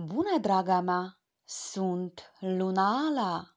Bună, draga mea! Sunt Luna Ala!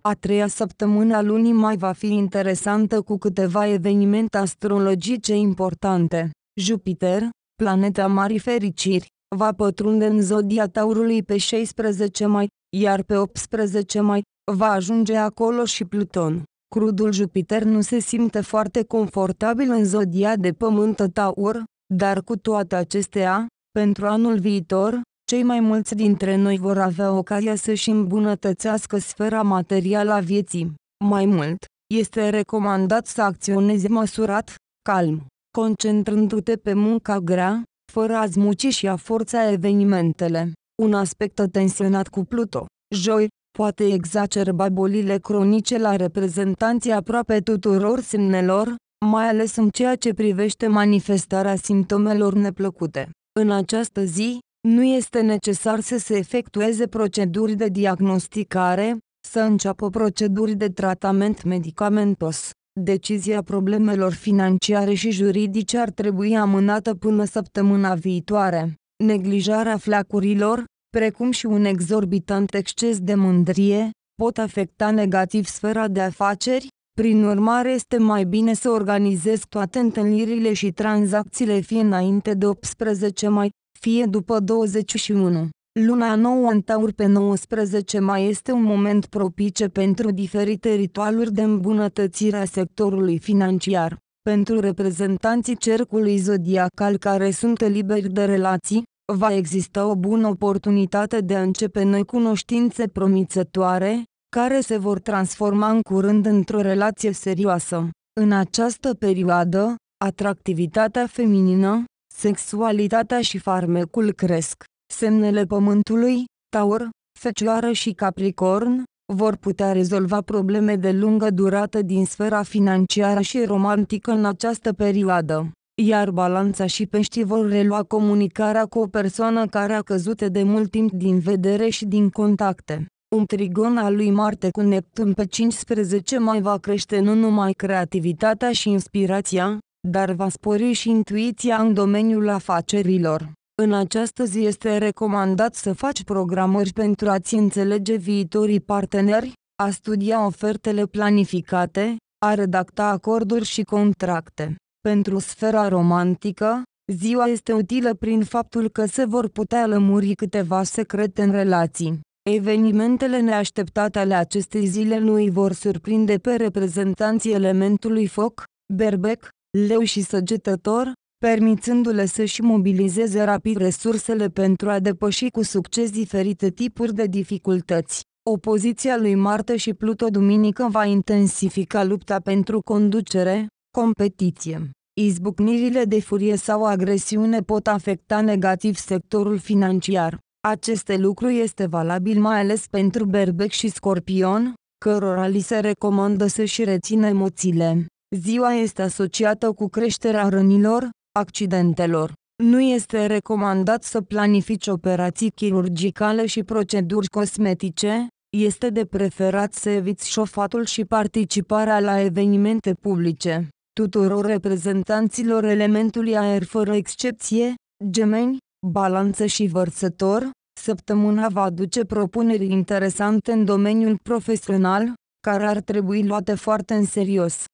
A treia săptămână a lunii mai va fi interesantă cu câteva evenimente astrologice importante. Jupiter, planeta Marii Fericiri, va pătrunde în zodia Taurului pe 16 mai, iar pe 18 mai va ajunge acolo și Pluton. Crudul Jupiter nu se simte foarte confortabil în zodia de pământ Taur, dar cu toate acestea, pentru anul viitor, cei mai mulți dintre noi vor avea ocazia să-și îmbunătățească sfera materială a vieții. Mai mult, este recomandat să acționezi măsurat, calm, concentrându-te pe munca grea, fără a zmuci și a forța evenimentele. Un aspect tensionat cu Pluto, joi, poate exacerba bolile cronice la reprezentanții aproape tuturor semnelor, mai ales în ceea ce privește manifestarea simptomelor neplăcute. În această zi, nu este necesar să se efectueze proceduri de diagnosticare, să înceapă proceduri de tratament medicamentos. Decizia problemelor financiare și juridice ar trebui amânată până săptămâna viitoare. Neglijarea flacurilor, precum și un exorbitant exces de mândrie, pot afecta negativ sfera de afaceri, prin urmare este mai bine să organizez toate întâlnirile și tranzacțiile fie înainte de 18 mai, fie după 21. Luna nouă în taur pe 19 mai este un moment propice pentru diferite ritualuri de îmbunătățire a sectorului financiar. Pentru reprezentanții cercului zodiacal care sunt liberi de relații, va exista o bună oportunitate de a începe noi cunoștințe promițătoare, care se vor transforma în curând într-o relație serioasă. În această perioadă, atractivitatea feminină, sexualitatea și farmecul cresc. Semnele pământului, taur, fecioară și capricorn, vor putea rezolva probleme de lungă durată din sfera financiară și romantică în această perioadă, iar balanța și peștii vor relua comunicarea cu o persoană care a căzut de mult timp din vedere și din contacte. Un trigon al lui Marte cu Neptun pe 15 mai va crește nu numai creativitatea și inspirația, dar va spori și intuiția în domeniul afacerilor. În această zi este recomandat să faci programări pentru a-ți înțelege viitorii parteneri, a studia ofertele planificate, a redacta acorduri și contracte. Pentru sfera romantică, ziua este utilă prin faptul că se vor putea lămuri câteva secrete în relații. Evenimentele neașteptate ale acestei zile nu îi vor surprinde pe reprezentanții elementului foc, berbec, leu și săgetător, permițându-le să-și mobilizeze rapid resursele pentru a depăși cu succes diferite tipuri de dificultăți. Opoziția lui Marte și Pluto duminică va intensifica lupta pentru conducere, competiție. Izbucnirile de furie sau agresiune pot afecta negativ sectorul financiar. Aceste lucru este valabil mai ales pentru berbec și scorpion, cărora li se recomandă să-și rețină emoțiile. Ziua este asociată cu creșterea rănilor, accidentelor. Nu este recomandat să planifici operații chirurgicale și proceduri cosmetice, este de preferat să eviți șofatul și participarea la evenimente publice. Tuturor reprezentanților elementului aer fără excepție, gemeni, balanță și vărsător, săptămâna va aduce propuneri interesante în domeniul profesional, care ar trebui luate foarte în serios.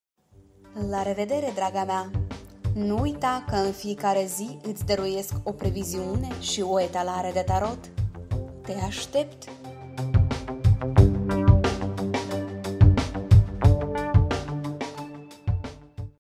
La revedere, draga mea! Nu uita că în fiecare zi îți dăruiesc o previziune și o etalare de tarot. Te aștept!